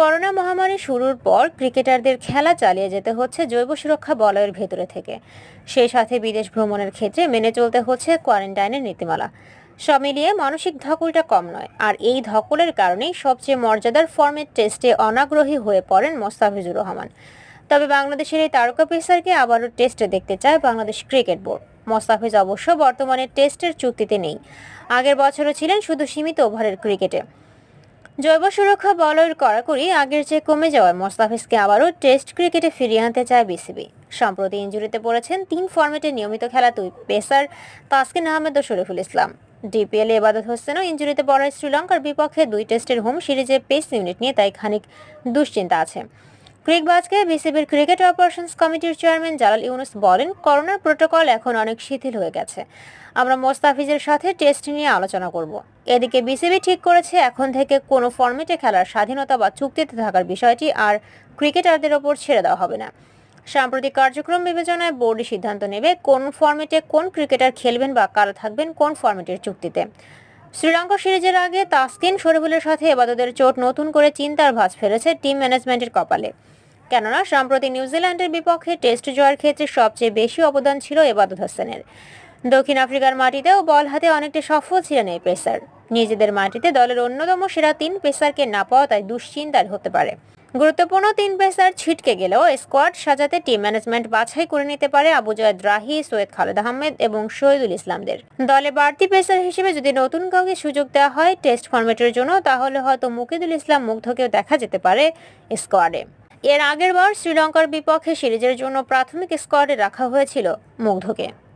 corona মহামারী শুরুর পর ক্রিকেটারদের খেলা চালিয়ে যেতে হচ্ছে জৈব সুরক্ষা বলয়ের ভেতরে থেকে সেই সাথে বিদেশ ভ্রমণের ক্ষেত্রে মেনে চলতে হচ্ছে কোয়ারেন্টাইনের নীতিমালা সব মিলিয়ে মানসিক ধকলটা কম নয় আর এই ধকলের কারণেই সবচেয়ে মর্যাদার ফর্মের টেস্টে অনাগ্রহী হয়ে পড়েন মোস্তাফিজুর রহমান তবে বাংলাদেশের এই তারকা পেসারকে আবারও টেস্টে দেখতে চায় বাংলাদেশ ক্রিকেট বোর্ড মোস্তাফিজ অবশ্য বর্তমানে টেস্টের চুক্তিতে নেই আগের বছরও ছিলেন শুধু সীমিত ওভারের ক্রিকেটে জৈব সুরক্ষা বলয়ের কড়াকড়ি আগের চেয়ে কমে যাওয়ায় মোস্তাফিজকে আবারও টেস্ট ক্রিকেটে ফিরিয়ে আনতে চায় বিসিবি সম্প্রতি ইঞ্জুরিতে পড়েছেন তিন ফর্মেটে নিয়মিত খেলা দুই পেসার তাসকিন আহমেদ ও শরীফুল ইসলাম ডিপিএলে এবাদত হোসেনও ইঞ্জুরিতে পড়ায় শ্রীলঙ্কার বিপক্ষে দুই টেস্টের হোম সিরিজে পেস ইউনিট নিয়ে তাই খানিক দুশ্চিন্তা আছে ক্রিকবাজকে বিসিবির ক্রিকেট অপারেশনস কমিটির চেয়ারম্যান জালাল ইউনুস বলেন করোনার প্রোটোকল এখন অনেক শিথিল হয়ে গেছে আমরা মোস্তাফিজের সাথে টেস্ট নিয়ে আলোচনা করব এদিকে বিসিবি ঠিক করেছে এখন থেকে কোনো ফর্মেটে খেলার স্বাধীনতা বা চুক্তিতে থাকার বিষয়টি আর ক্রিকেটারদের ওপর ছেড়ে দেওয়া হবে না সাম্প্রতিক কার্যক্রম বিবেচনায় বোর্ডই সিদ্ধান্ত নেবে কোন ফর্মেটে কোন ক্রিকেটার খেলবেন বা কারা থাকবেন কোন ফর্মেটের চুক্তিতে শ্রীলঙ্কা সিরিজের আগে তাসকিন শরিবুলের সাথে এবাদতের চোট নতুন করে চিন্তার ভাঁজ ফেলেছে টিম ম্যানেজমেন্টের কপালে কেননা সম্প্রতি নিউজিল্যান্ডের বিপক্ষে টেস্ট জয়ের ক্ষেত্রে সবচেয়ে বেশি অবদান ছিল এবাদত হোসেনের দক্ষিণ আফ্রিকার মাটিতেও বল হাতে অনেকটা সফল ছিলেন এই পেসার নিজেদের মাটিতে দলের অন্যতম সেরা তিন পেসারকে না পাওয়া তাই দুশ্চিন্তার হতে পারে গুরুত্বপূর্ণ তিন পেসার ছিটকে গেলেও স্কোয়াড সাজাতে টিম ম্যানেজমেন্ট বাছাই করে নিতে পারে আবুজয়েদ রাহি সৈয়দ খালেদ আহমেদ এবং শহীদুল ইসলামদের দলে বাড়তি পেসার হিসেবে যদি নতুন কাউকে সুযোগ দেওয়া হয় টেস্ট ফরম্যাটের জন্য তাহলে হয়তো মুকিদুল ইসলাম মুগ্ধকেও দেখা যেতে পারে স্কোয়াডে এর আগের বার শ্রীলঙ্কার বিপক্ষে সিরিজের জন্য প্রাথমিক স্কোয়াডে রাখা হয়েছিল মুগ্ধকে